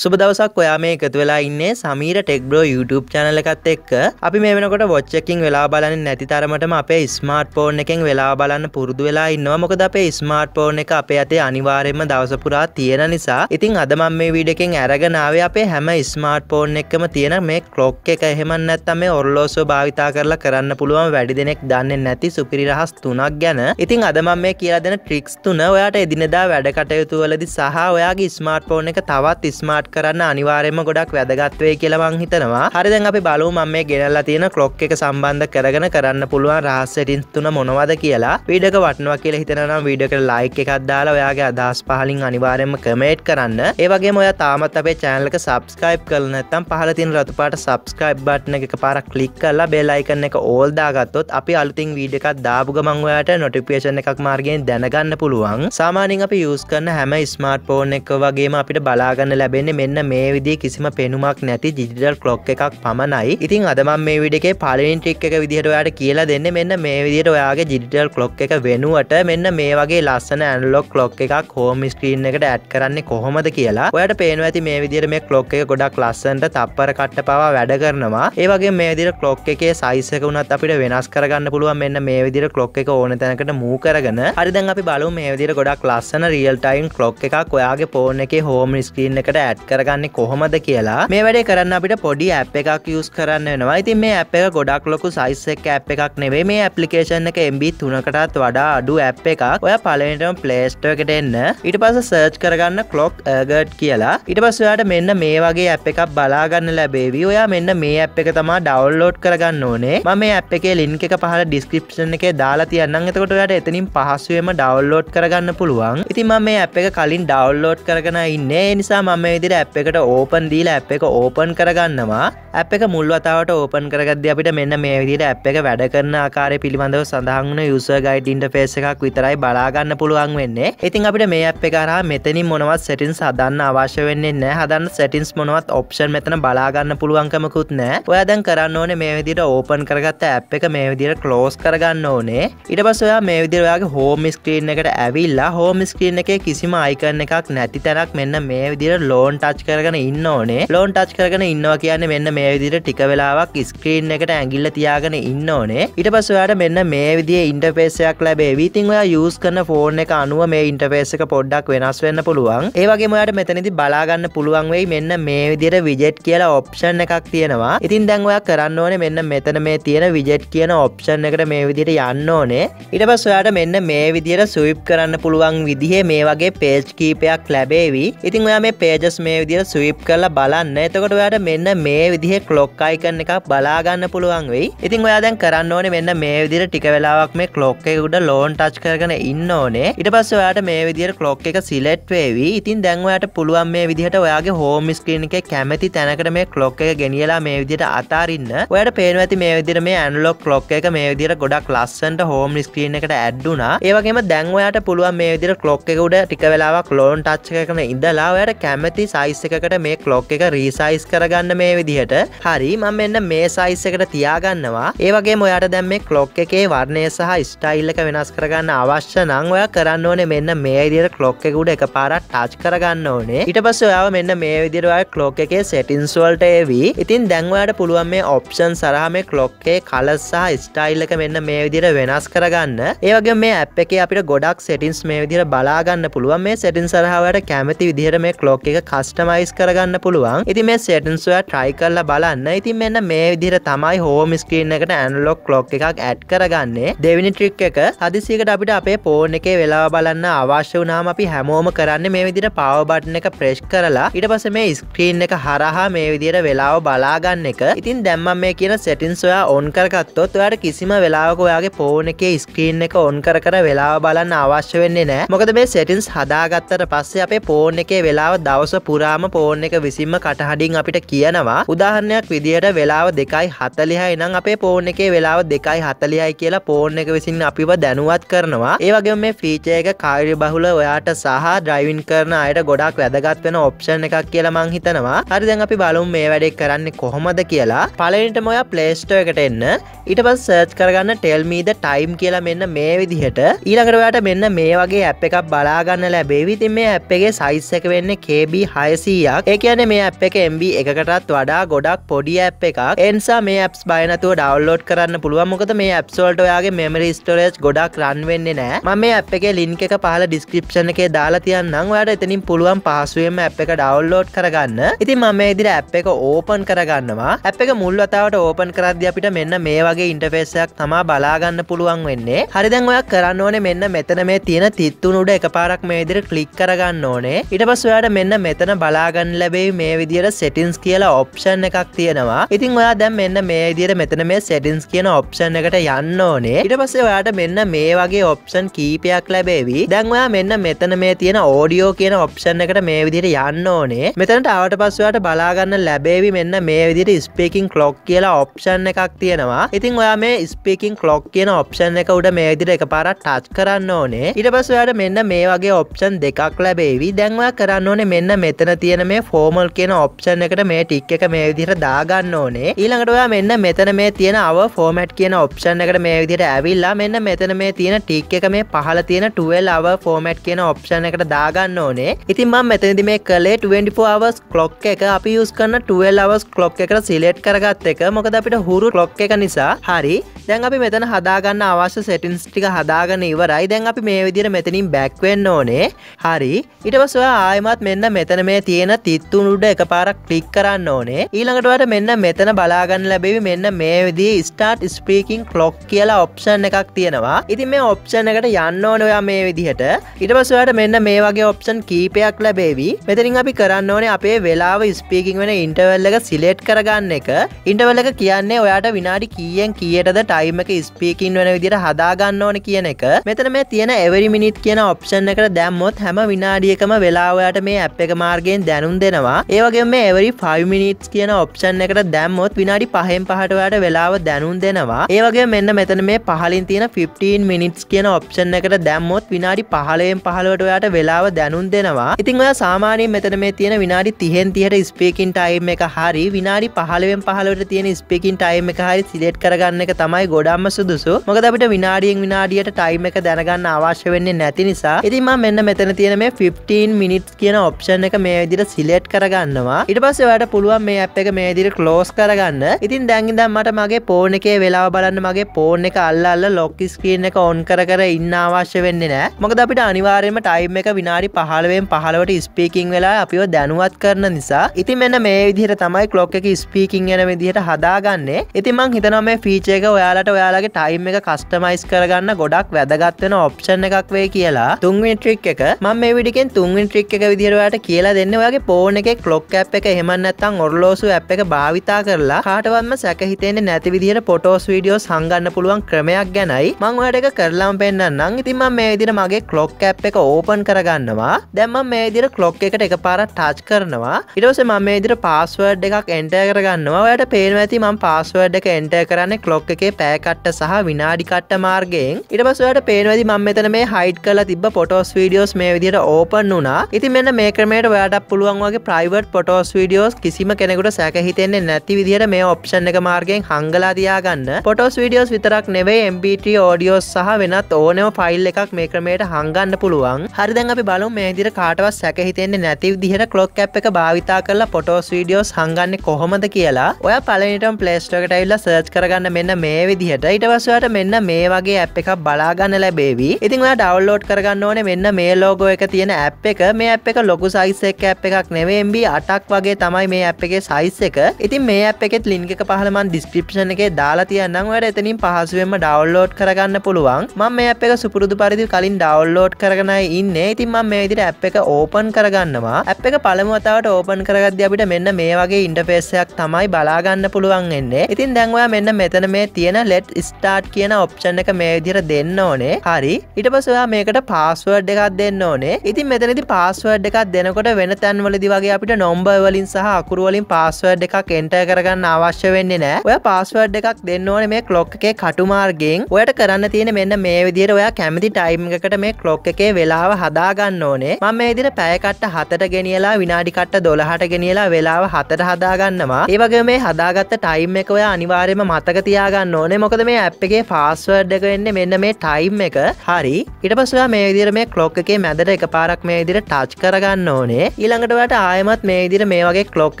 සුබ දවසක් ඔයා මේ එකතු වෙලා ඉන්නේ සමීර ටෙක්බ්‍රෝ YouTube channel එකත් එක්ක. අපි මේ වෙනකොට watch එකකින් වෙලා බලන්නේ නැති තරමටම අපේ smartphone එකෙන් වෙලා බලන්න පුරුදු වෙලා ඉන්නවා. මොකද අපේ smartphone එක අපේ අතේ අනිවාර්යයෙන්ම දවස පුරා තියෙන නිසා. ඉතින් අද මම මේ වීඩියෝ එකෙන් අරගෙන ආවේ අපේ හැම smartphone එකකම තියෙන මේ clock එක. එහෙම නැත්නම් මේ ඔරලෝසුව භාවිතා කරලා කරන්න පුළුවන් වැඩි දෙනෙක් දන්නේ නැති සුපිරි රහස් තුනක් ගැන. ඉතින් අද මම මේ කියලා දෙන tricks තුන ඔයාට එදිනෙදා වැඩ කටයුතු වලදී සහ ඔයාගේ smartphone එක තවත් smart ස්ටාර්ට් කරන්න අනිවාරයම ගොඩක් වැදගත්වේ කියලවං හිතනවා හරිදැන් අපි බලු මම මේ ගෙනල්ලා තියෙන කලොක් එක සම්බන්ධ කරගෙන කරන්න පුළුවන් රහස්සටින් තුන මොනවද කියලා වීඩක වටනවා කියල හිතනම් වීඩක ලයික් එකක් දාලා ඔයාගේ අදහස් පහලින් අනිවාරයම කමේට් කරන්න ඒවගේ ඔය තාමත් අපේ චෑනලක සබස්ක්‍රයිබ් කරනත්තම් පහලතින් රතුපාට සබස්ක්‍රයිබ් බට්න එක පාරක් ලික් කරලා බෙලයිකන්න එක ඕල්දාගත්තොත් අපි අලුතින් වීඩ එකක් දාපු ගමංවයට නොටිපේෂන එකක් මාර්ගෙන් දැනගන්න පුළුවන් සාමානින් අපි යස් කරන්න හැම ස්මර්ට පෝන් එක වගේම අපිට බලාගන්න ලැබෙන තියෙන්නේ මෙන්න මේ විදි කිසිම පෙනුමක් නැති ජිඩිටල් කලොක් එකක් පමණයි ඉතින් අදමම් මේ විඩකේ පලින් ට්‍රික් එක විදිහට ඔයාට කියලා දෙන්න මෙන්න මේ විදිට ඔයාගේ ජිඩිටල් කලොක් එක වෙනුවට මෙන්න මේ වගේ ලස්සන ඇන්ලොක් කලොක් එකක් හෝම ස්ක්‍රීන් එකට ඇට් කරන්නේ කොහොමද කියලා ඔයට පේනු ඇති මේ විදිර මේ කලොක් එක ගොඩක් ලස්සන්ට තප්පර කට්ට පවා වැඩ කරනවා ඒවගේ මේ විදිර කලොක් එකේ සයිසක වුණත් අපිට වෙනස් කරගන්න පුළුවන් මෙන්න මේ විදිර කලොක් එක ඕන තැනකට මූ කරගෙන හරිදන් අපි බලු මේ විදිර ගොඩක් ලස්සන රියල් ටයිම් කලොක් එකක් ඔයාගේ පෝර්න එක හෝම ස්ක්‍රීන් එකට ඇට් කරගන්න කොහොමද කියලා මේ වැඩේ කරන්න අපිට පොඩි ඇ් එකක් යස් කරන්න වෙනවා ඉතින් මේ ඇ් එක ගොඩක් ලොකු සයිස්සක් ඇ් එකක් නෙවේ මේ ඇපලිකේෂන් එක එම්බි තුනකටත් වඩා අඩු ඇ් එකක් ඔය පලටම පලේස්ටකට එන්න ඉට පස සර්ච් කරගන්න කලොක් ගට් කියලා ඉට පස්සයාට මෙන්න මේ වගේ ඇ් එකක් බලාගන්න ලැබේවි ඔයා මෙන්න මේ ඇ් එක තමා ඩවල්ලෝඩ් කරගන්න ඕනේ ම මේ ඇ් එකේ ලින්ක එක පහල ඩිස්ක්‍රපෂන් එක දාලා තියන්න එතකොට යට එතනින් පහසුවම ඩවල්ලෝඩ් කරගන්න පුළුවන් ඉතින් ම මේ ඇ් එක කලින් ඩවල්ලෝඩ් කරගන ඉන්න නිසා මම ඉදිර විදිර ඇ් එකට ඕපන් දීල ඇ් එක ඕපන් කරගන්නවා ඇ් එක මුල්වතාවට ඕපන් කරගද අපිට මෙන්න මේ විදිට ඇ් එක වැඩ කරන ආකාරය පිළිබඳව සඳහන්න යුස ගයිඩ ඉන්ටෆේස එකක් විතරයි බලාගන්න පුළුවන් වෙන්නේ ඉතින් අපිට මේ ඇ් එකරා මෙතනි මොනවත් සැටින් සදන්න අවශ්‍ය වෙන්නේ නෑ හදන්න සැටින්ස් මොනවත් ඔප්ෂන් මෙතන බලාගන්න පුළුවන්කමකුත් නෑ ඔයදන් කරන්න ඕනේ මේ විදිට ඕපන් කරගත්ත ඇ් එක මේ විදිට කලෝස් කරගන්න ඕනේ ඉට පසොයා මේ විදිරයාගේ හෝම ස්ක්‍රීන් එකට ඇවිල්ලා හෝම ස්ක්‍රීන් එක කිසිම අයිකරන එකක් නැති තැනක් මෙන්න මේ විදිර ලෝන් ටච් කරගෙන ඉන්න ඕනේ ලෝන් ටච් කරගෙන ඉන්නවා කියන්න මෙන්න මේ විදිට ටික වෙලාවක් ස්ක්‍රීන් එකට ඇගිල්ල තියාගෙන ඉන්න ඕනේ ඉට පස්සයාට මෙන්න මේ විදිිය ඉන්ටපේසයක් ලැබේ විතින් ඔයා යස් කරන ෆෝර්න එක අනුව මේ ඉන්ටපේසක පොඩ්ඩක් වෙනස් වෙන්න පුළුවන් ඒවගේ මොයට මෙතනති බලාගන්න පුළුවන් වෙයි මෙන්න මේ විදිට විජෙට් කියලා ඔප්ෂන් එකක් තියෙනවා ඉතින් දැන්වයා කරන්න ඕනේ මෙන්න මෙතන මේ තියෙන විජෙට් කියන ඔප්ෂන් එකට මේ විදිට යන්න ඕනේ ඉට පස්සයාට මෙන්න මේ විදියට සුවිප් කරන්න පුළුවන් විදිහ මේ වගේ පේජ් කීපයක් ලැබේවි ඉතින් ඔයා මේ පේජස් මේ මේ විදිර ස්වීප් කරලා බලන්න එතකොට ඔයාට මෙන්න මේ විදිහ කලොක් අයිකන්න එකක් බලාගන්න පුළුවන් වෙයි ඉතින් ඔයා දැන් කරන්න ඕනේ මෙන්න මේ විදිර ටික වෙලාවක් මේ කලොක් එක උඩ ලෝන් ටච් කරගෙන ඉන්න ඕනේ ඊට පස්සේ ඔයාට මේ විදිර කලොක් එක සිලෙක්ට් වෙවි ඉතින් දැන් ඔයාට පුළුවන් මේ විදිහට ඔයාගේ හෝම් ස්ක්‍රීන් එකේ කැමති තැනකට මේ කලොක් එක ගෙනියලා මේ විදිහට අතාරින්න ඔයාට පේනවා ඇති මේ විදිහට මේ ඇනලොග් කලොක් එක මේ විදිහට ගොඩක් ලස්සනට හෝම් ස්ක්‍රීන් එකට ඇඩ් වුණා ඒ වගේම දැන් ඔයාට පුළුවන් මේ විදිහට කලොක් එක උඩ ටික වෙලාවක් ලෝන් ටච් කරගෙන ඉඳලා ඔයාට කැමති සයි සයිස් එකකට මේ කලොක් එක රීසයිස් කරගන්න මේ විදිහට හරි මම එන්න මේ සයිස් එකට තියාගන්නවා ඒවගේ මොයාට දැම් මේ කලොක් එකේ වර්ණය සහ ස්ටයිල් එක වෙනස් කරගන්න අවශ්‍ය නං ඔය කරන්න ඕනේ මෙන්න මේ විදිහට කලොක් එකකුඩ එක පාරක් ටච් කරගන්න ඕනේ ඊට පස්සේ ඔයාව මෙන්න මේ විදිහට ඔයා ක්ලොක් එකේ සෙටින්ස් වලට එවි. ඉතින් දැන් ඔයාට පුළුවන් මේ ඔප්ෂන් සරහා මේ ක්ලොක් එකේ කලර් සහ ස්ටයිල් එක මෙන්න මේ විදිහට වෙනස් කරගන්න. ඒ වගේම මේ ඇප් එකේ අපිට ගොඩක් සෙටින්ස් මේ විදිහට බලා ගන්න පුළුවන්. මේ සෙටින්ස් සරහා ඔයාට කැමති විදිහට මේ ක්ලොක් එක කස්ටමයිස් කරගන්න පුළුවන් ඉති මේ සෙටන්ස්වා ට්‍රයි කරලා බලන්න ඉතින් මෙන්න මේ විදිර තමයි හෝමිස්කීන් එකට ඇන්ලොක් ලොක් එකක් ඇඩ් කරගන්නේ දෙවිනි ට්‍රික් එක හදිසිකට අපිට අපේ පෝර්න එකේ වෙලා බලන්න අවශ්‍ය වනාම අපි හැමෝම කරන්න මේ විදිර පවබට්න එක ප්‍රේශ් කරලා ඉට පස මේ ස්ක්‍රීන් එක හරහා මේ විදියට වෙලාව බලාගන්න එක ඉතින් දැම්ම මේ කියන සෙටින් සොයා ඔන් කරගත්තොත් ඔයාට කිසිම වෙලාවක ඔයාගේ පෝන එකේ ස්ක්‍රීන් එක ඔන් කර කර වෙලාව බලන්න අවශ්‍ය වෙන්නේ නෑ මොකද මේ සෙටින්ස් හදාගත්තට පස්සේ අපේ පෝන් එකේ වෙලාව දවස පුරාම ෆෝන් එක විසින්ම කටහඩින් අපිට කියනවා උදාහරණයක් විදිහට වෙලාව දෙකයි හතලිහයි නම් අපේ ෆෝන් එකේ වෙලාව දෙකයි හතලියයි කියලා ෆෝන් එක විසින් අපිව දැනුවත් කරනවා ඒවගේ මේ ෆීචය එක කාර්ය බහුල ඔයාට සහ ඩ්‍රයිවින් කරන අයට ගොඩක් වැදගත් වෙන ඔප්ෂන් එකක් කියලා මං හිතනවා හරිදැන් අපි බලුම් මේ වැඩෙක් කරන්නේ කොහොමද කියලා පලනිට මොයා ප්ලේස්ටෝ එකට එන්න ඊට පස් සර්ච් කරගන්න ටෙල්මීද ටයිම් කියලා මෙන්න මේ විදිහට ඊළඟට ඔයාට මෙන්න මේ වගේ ඇප් එකක් බලාගන්න ලැබේවිතින් මේ ඇප් එකේ සයිස් එක වෙන්න KB හ හයසීයක් ඒකන මේ අප් එක MB එකකටත් වඩා ගොඩක් පොඩි ඇප් එකක් එන්සා මේ ඇප්ස් බයනතුව ඩවල්ලෝඩ් කරන්න පුළුවන් මොකද මේ ඇප්සෝල්ට ඔයාගේ මෙමරි ස්ටෝරේජ් ගොඩක් රන් වෙන්නේ නෑ මම මේ ඇප් එක ලින්ක එක පහල ඩිස්ක්‍රපෂන එකේ දාලා තියන්නම් ඔයාට එතනින් පුළුවන් පහසුවෙන්ම ඇප් එක ඩවල්ලෝඩ් කරගන්න ඉතින් මම ඉදිර ඇප් එක ඕපන් කරගන්නවා ඇප් එක මුල් වතාවට ඕපන් කරද්දි අපිට මෙන්න මේ වගේ ඉන්ටෆේසයක් තමා බලාගන්න පුළුවන් වෙන්නේ හරිදැන් ඔයා කරන්න ඕනේ මෙන්න මෙතන මේ තියෙන තිත්තුනුඩ එකපාරක් මේ ඉදිර ක්ලික් කරගන්න ඕනේ ඊට පස්ස ඔයාට මෙන්න මෙතන ඔන්න බලාගන්න ලැබෙයි මේ විදියට සෙටින්ස් කියලා ඔප්ෂන් එකක් තියෙනවා ඉතින් ඔයා දැම් මෙන්න මේ විදියට මෙතන මේ සෙටින්ස් කියන ඔප්ෂන් එකට යන්න ඕනේ ඉට පස්සේ ඔයාට මෙන්න මේ වගේ ඔප්ෂන් කීපයක් ලැබේවි දැන් ඔයා මෙන්න මෙතන මේ තියෙන ඕඩියෝ කියන ඔප්ෂන් එකට මේ විදියට යන්න ඕනේ මෙතනට අවට පස්සවට බලාගන්න ලැබේවි මෙන්න මේ විදිට ස්පේකින් කලොක් කියලා ඔප්ෂන් එකක් තියෙනවා ඉතින් ඔයා මේ ස්පේකින් කලොක් කියන ඔප්ෂන් එක උඩ මේ විදිට එක පාරක් ටච් කරන්න ඕනේ ඉට පස්සයාට මෙන්න මේ වගේ ඔප්ෂන් දෙකක් ලැබේවි දැන්වා කරන්න ඕනේ මෙන්න මෙත මෙතන තියෙන මේ ෆෝමල් කියන ඔප්ෂන් එකට මේ ටික් එක මේ විදිහට දාගන්න ඕනේ ඊළඟට ඔයා මෙන්න මෙතන මේ තියෙන අව ෆෝමට් කියන ඔප්ෂන් එකට මේ විදිහට ඇවිල්ලා මෙන්න මෙතන මේ තියෙන ටික් එක මේ පහල තියෙන 12 අව ෆෝමට් කියන ඔප්ෂන් එකට දාගන්න ඕනේ ඉතින් මම මෙතනදි මේ කළේ 24 hours clock එක අපි යූස් කරන 12 hours clock එකට සිලෙක්ට් කරගත්ත එක මොකද අපිට හුරු clock එක නිසා හරි දැන් අපි මෙතන හදාගන්න අවශ්‍ය සෙටින්ස් ටික හදාගන්න ඉවරයි දැන් අපි මේ විදිහට මෙතනින් බෑක් වෙන්න ඕනේ හරි ඊට පස්සේ ඔයා ආයෙමත් මෙන්න මෙතන මේ මේ තියෙන තිත්තුනුඩ එක පාරක් ක්ලික් කරන්න ඕනේ ඊළඟටවට මෙන්න මෙතන බලාගන්න ලැබෙවි මෙන්න මේ විදි ස්ටාර්ට් ස්පීකින් ක්ලොක් කියලා ඔප්ෂන් එකක් තියෙනවා ඉතින් මේ ඔප්ෂන් එකට යන්න ඕන ඔයා මේ විදිහට ඊට පස්සට මෙන්න මේ වගේ ඔප්ෂන් කීපයක් ලැබේවි මෙතරින් අපි කරන්න ඕනේ අපේ වෙලාව ස්පීකින් වෙන ඉන්ටවල් එක සිලෙට් කරගන්න එක ඉන්ටවල් එක කියන්නේ ඔයාට විනාඩි කීයෙන් කියටද ටයිම් එක ස්පීකින් වෙන විදිට හදාගන්න ඕන කියන එක මෙතන මේ තියෙන එවරි මිනිත් කියන ඔප්ෂන් එකට දැම්මොත් හැම විනාඩියකම වෙලාවයට මේ ඇප් එක මාර්ග මාර්ගෙන් දැනුම් දෙනවා ඒවගේ මේ එවරි 5මිනිස් කියන ඔප්ෂන් එකට දැම්මොත් විනාඩි පහෙන් පහටවැට වෙලාව දැනුම් දෙනවා ඒවගේ මෙන්න මෙතන මේ පහලින් තියෙන 15 මිනිස් කියන ඔප්ෂන් එකට දැම්මොත් විනාඩි පහලයෙන් පහලවට ඔයාට වෙලාව දැනුම් දෙනවා ඉතිං ඔයා සාමානයෙන් මෙතන මේ තියෙන විනාඩි තිහෙන් තිහට ස්පේකින් ටයිම් එක හරි විනාඩි පහලුවෙන් පහලට තියෙන ස්පේකින් ටයිම් එක හරි සිලෙට් කරගන්න එක තමයි ගොඩම්ම සුදුසු මොකද අපිට විනාඩියෙන් විනාඩියට ටයිම් එක දැනගන්න අවශ්‍ය වෙන්නේ නැති නිසා ඉතින් මම මෙන්න මෙතන තියෙන මේ 15 මිනිට්ස් කියන ඔප්ෂන් එක මේ මේ විදිර සිලෙට් කරගන්නවා ඉට පස්ස වැට පුළුවන් මේ අප් එක මේ දිර කලෝස් කරගන්න ඉතින් දැන්ගිදම් මට මගේ පෝන එකේ වෙලා බලන්න මගේ පෝන් එක අල්ලල්ල ලොක්කිස්කීන් එක ඔන් කර කර ඉන්න අවශ්‍ය වෙන්න නෑ මොකද අපිට අනිවාරයම ටයිම් එක විනාඩි පහලුවෙන් පහලවට ස්පීකින් වෙලා අපිෝ දැනුවත් කරන නිසා ඉති මෙන්න මේ විදිහට තමයි කලොක් එක ස්පීකින් යන විදිහට හදාගන්නේ ඉතිමං හිතනම මේ ෆීචේක ඔයාලට ඔයාලගේ ටයිම් එක කස්ටමයිස් කරගන්න ගොඩක් වැදගත්වෙන ඔප්ෂන් එකක් වේ කියලා තුන්වෙන් ට්‍රික් එක මං මේ විඩිකෙන් තුන්වෙන් ට්‍රික් එක විදිරවාට කියලා දෙන්න ඔයාගේ ෆෝන් එකේ ක්ලොක් ඇප් එක එහෙම නැත්නම් ඔරලෝසු ඇප් එක භාවිතා කරලා කාටවත්ම සැක හිතෙන්නේ නැති විදිහට ෆොටෝස් වීඩියෝස් හංගන්න පුළුවන් ක්‍රමයක් ගැනයි මම ඔයාට එක කරලාම පෙන්නන්නම්. ඉතින් මම මේ විදිහට මගේ ක්ලොක් ඇප් එක ඕපන් කරගන්නවා. දැන් මම මේ විදිහට ක්ලොක් එකට එකපාරක් ටච් කරනවා. ඊට පස්සේ මම මේ විදිහට පාස්වර්ඩ් එකක් එන්ටර් කරගන්නවා. ඔයාට පේනවා ඇති මම පාස්වර්ඩ් එක එන්ටර් කරන්නේ ක්ලොක් එකේ පෑකට්ට සහ විනාඩිකට්ට මාර්ගයෙන්. ඊට පස්සේ ඔයාට පේනවාදී මම මෙතන මේ හයිඩ් කරලා තිබ්බ ෆොටෝස් වීඩියෝස් මේ විදිහට ඕපන් වුණා. ඉතින් මෙන්න මේ ක්‍රමයට ඔයා ඔයාටත් පුළුවන්ගේ ප්‍රයිවට් පොටෝස් වීඩියෝස් කිසිම කෙනෙකුට සැකහිතෙන්නේ නැති විදිහට මේ ඔප්ෂන් එක මාර්ගෙන් හංගලා තියාගන්න පොටෝස් වීඩියෝස් විතරක් නෙවේ MPT ෝඩියෝස් සහ වෙනත් ඕනම ෆයිල් එකක් මේ ක්‍රමයට හංගන්න පුළුවන් හරිදැන් අපි බලු මේ දිර කාටවත් සැකහිතෙන්නේ නැති විදිහට කලොක් කැප් එක භාවිතා කරලා පොටෝස් වීඩියෝස් හංගන්න කොහොමද කියලා ඔය පලනිටම් පලේස්ටකට ඉල්ල සර්ච් කරගන්න මෙන්න මේ විදිහට ඉටවස්වට මෙන්න මේ වගේ ඇ් එකක් බලාගන්න ලැබේවි ඉතින් ඔය ඩවල්ලෝඩ් කරගන්න ඕන මෙන්න මේ ලෝගෝ එක තියෙන ඇ් එක මේ ඇ් එක ලොකු සයිස දෙක් ඇ් එකක් නෙවෙම්බ අටක් වගේ තමයි මේ ඇ් එකගේ සයිස් එක ඉතින් මේ ඇ් එකෙත් ලින්ක පහලමන් ඩිස්ක්‍රපෂන එක දාලා තියන්නම් වැට එතනින් පහසුවෙන්ම ඩවල්ලෝඩ් කරගන්න පුළුවන් මම මේ අප එක සුපුරුදු පරිදි කලින් ඩවල්ලෝඩ් කරගන ඉන්න ඉතින් ම මේ විදිට ඇ් එක ඕපන් කරගන්නවා ඇ් එක පළමුවතාවට ඕපන් කරගද අපිට මෙන්න මේ වගේ ඉන්ටපේසයක් තමයි බලාගන්න පුළුවන් එන්නේ ඉතින් දැන්වා මෙන්න මෙතන මේ තියෙන ලෙට් ස්ටාට් කියන ඔප්ෂන් එක මේ විදිර දෙන්න ඕනේ හරි ඉට පසවා මේකට පාස්ුවඩ් එකක් දෙන්න ඕනේ ඉතින් මෙතනති පාස්ුවඩ් එකක් දෙනකොට වෙන තැන්වලදි වගේ අපිට නොම්බවලින් සහ අකුරුවලින් පාස්වර්ඩ් එකක් එන්ට කරගන්න අවශ්‍ය වෙන්නේ නෑ ඔය පාස්වර්ඩ් එකක් දෙන්න ඕන මේ කලොක් එකේ කටුමාර්ගෙන් ඔයට කරන්න තියෙන මෙන්න මේ විදිර ඔයා කැමති ටයිම් එකට මේ කලොක් එකේ වෙලාව හදාගන්න ඕනේ මම මේ විදිර පැයකට්ට හතට ගෙනියලා විනාඩිකට්ට දොළහට ගෙනියලා වෙලාව හතට හදාගන්නවා ඒවගේ මේ හදාගත්ත ටයිම් එක ඔය අනිවාර්යම මතක තියාගන්න ඕනේ මොකද මේ ඇප් එකේ පාස්වර්ඩ් එක වෙන්න මෙන්න මේ ටයිම් එක හරි ඉට පසවා මේ විදිර මේ කලොක් එකේ මැදට එක පාරක් මේ විදිර ටච් කරගන්න ඕනේ ඊළඟට වට ආයමත් මේ විදිර මේ වගේ කලොක්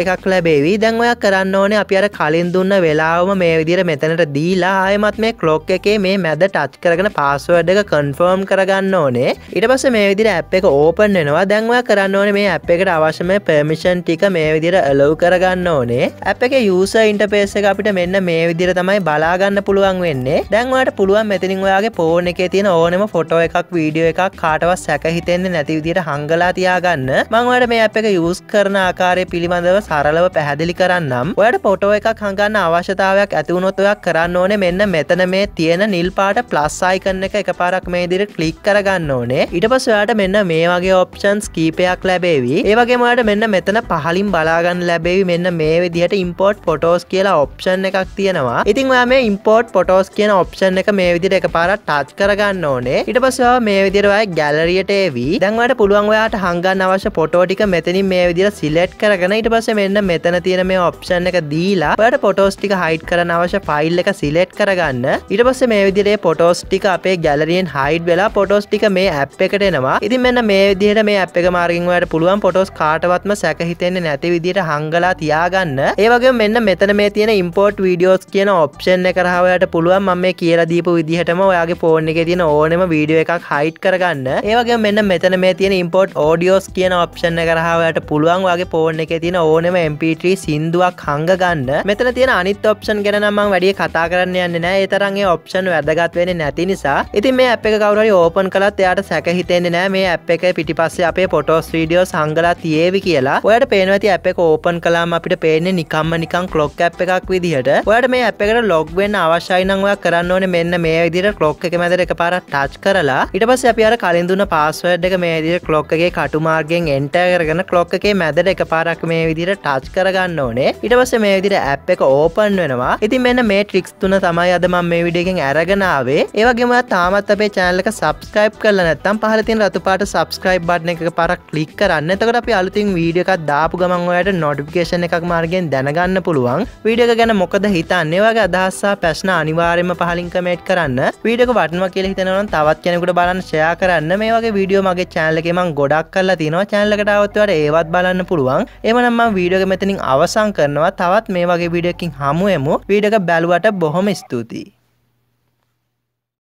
එකක් ලැබේවි දැන් ඔය කරන්න ඕනේ අපි අර කලින් දුන්න වෙලාවම මේ විදිර මෙතනට දීලා ආයමත් මේ කලොක් එකේ මේ මැද ටච් කරගෙන පාස්ුවඩ එක කන්ෆර්ම් කරගන්න ඕනේ ඉට පස මේ විදිර ඇ් එක ඕපන් වෙනවා දැන්වා කරන්න ඕනේ මේ ඇ් එකට අවශ්‍යම පර්මිෂන් ටික මේ විදිර ලව් කරගන්න ඕනේ ඇ් එක යස ඉන්ටපේස එක අපිට මෙන්න මේ විදිර තමයි බලාගන්න පුළුවන් වෙන්නේ දැන්වාට පුළුවන් මෙතිනින් ඔයාගේ පෝන එක තියෙන ඕනෙම ෆොටෝ එකක් වීඩියෝ එකක් කාටවත් සැකහිතෙන්නේ නැති විදිට හංගලා තියාගන්න මංවට ඔයාට මේ අප එක යස් කරන ආකාරය පිළිබඳව සරලව පැහැදිලි කරන්නම් ඔයට පොටෝ එකක් හඟන්න අවශ්‍යතාවයක් ඇතිවුණොත් ඔයක් කරන්න ඕනේ මෙන්න මෙතන මේ තියෙන නිල්පාට ප්ලස් අයිකන්න එක එක පාරක් මේ දිර කලික් කරගන්න ඕනේ ඉට පස් ඔයාට මෙන්න මේ වගේ ඔප්ෂන්ස් කීපයක් ලැබේවි ඒවගේ මට මෙන්න මෙතන පහලින් බලාගන්න ලැබේවි මෙන්න මේ විදිහට ඉම්පෝට් පොටෝස් කියලා ඔප්ෂන් එකක් තියෙනවා ඉතින් ඔයා මේ ඉම්පෝට් පොටෝස් කියන ඔප්ෂන් එක මේ විදිට එක පාරක් ටච් කරගන්න ඕනේ ඉට පසවා මේ විදිරවයි ගැලරියට ඒවී දැන්වට පුළුවන් ඔයාට හංගන්න අවශ්‍ය පොටෝ ෆොටෝටික මෙතනින් මේ විදිර සිලට් කරගෙන ඉට පස මෙන්න මෙතන තියෙන මේ ඔප්ෂන් එක දීලා පට පොටෝස්ටික හයිට් කරන අවශ්‍ය ෆයිල් එක සිලෙට් කරගන්න ඉට පස්ස මේ විදිරේ පොටෝස්ටික අපේ ගැලරියෙන් හයිඩ් වෙලා පොටෝස්ටික මේ ඇප් එකට එනවා ඉතින් මෙන්න මේ විදිහට මේ අප එක මාර්ගින්වට පුළුවන් පොටෝස් කාටවත්ම සැකහිතෙන්නේ නැති විදිට හංගලා තියාගන්න ඒවගේ මෙන්න මෙතන මේ තියෙන ඉම්පෝට් වීඩියෝස් කියන ඔප්ෂන් කරහවයට පුළුවන් ම මේ කියල දීපු විදිහටම ඔයාගේ ෆෝර්න් එක තියෙන ඕනෙම වීඩියෝ එකක් හයිට් කරගන්න ඒවගේ මෙන්න මෙතන මේ තියෙන ඉම්පෝට් ෝඩියෝස් කියන ඔප්ෂන් ඔන්න කරහාවට පුළුවන් වගේ පෝර්න එක තින ඕනෙම MP3 සින්දුවක් හංග ගන්න මෙතන තියෙන අනිත් ඔප්ෂන් ගැන නම්මං වැඩිය කතා කරන්න යන්න නෑ ඒතරන්ගේ ඔප්ෂන් වැදගත් වෙන නැති නිසා ඉතින් මේ අප එක කවරරි ඕපන් කලත් එයාට සැකහිතෙන්නේ නෑ මේ අප එක පිටිපස්සේ අපේ පොටෝස් වීඩියෝ සංගලා තියේවි කියලා ඔයට පේනවති අප එක ඕපන් කලාම අපිට පේන්නේ නිකම්ම නිකං ක්ලොක් ඇප් එකක් විදිහට ඔයට මේ අප එකට ලොග් වෙන්න අවශ්‍යයිනංවා කරන්න ඕන මෙන්න මේ විදිර කලොක් එක මැදර එක පාරක් ටච් කරලා ඉට පස්ස අපි අර කලින් දුන්න පාස්වර්ඩ් එක මේ විදිර කලොක්ගේ කටුමාර්ගෙන් එන්ටර් කරගෙන කලොක් එකේ මැදට එක පාරක් මේ විදිර ටච් කරගන්න ඕනේ ඉටවස මේ විදිර ඇප් එක ඕපන් වෙනවා ඉතින් මෙන්න මේ ට්‍රික්ස් තුන තමයි අදමම් මේ විඩියගෙන් ඇරගෙනාවේ ඒවගේම තාමත් අපේ චෑනලක සබස්ක්‍රයිප් කරල නැත්තම් පහලතින් රතුපාට සබස්ක්‍රයිබ් බඩ්න එක පරක් ලික් කරන්න එතකට අපි අලුතින් වීඩියකක් දාපු ගමන් ඔයට නොටිකේෂන එකක් මාර්ගෙන් දැනගන්න පුළුවන් වීඩියක ගැන මොකද හිතන්නේ වගේ අදහස්සා පැශ්න අනිවාර්යම පහලින් කමේට් කරන්න වීඩියක වටනවා කියල හිතනවන තවත් කෙනෙකුට බලන්න ෂයා කරන්න මේ වගේ වීඩියෝ මගේ චෑනලකෙමං ගොඩක් කරලා තිනවා චෑනලකට කටාවත්වට ඒවත් බලන්න පුළුවන් එමනම්ම වීඩියක මෙතනින් අවසං කරනවා තවත් මේ වගේ විඩකින් හමුවමු වීඩක බැලුවට බොහොම ස්තුතියි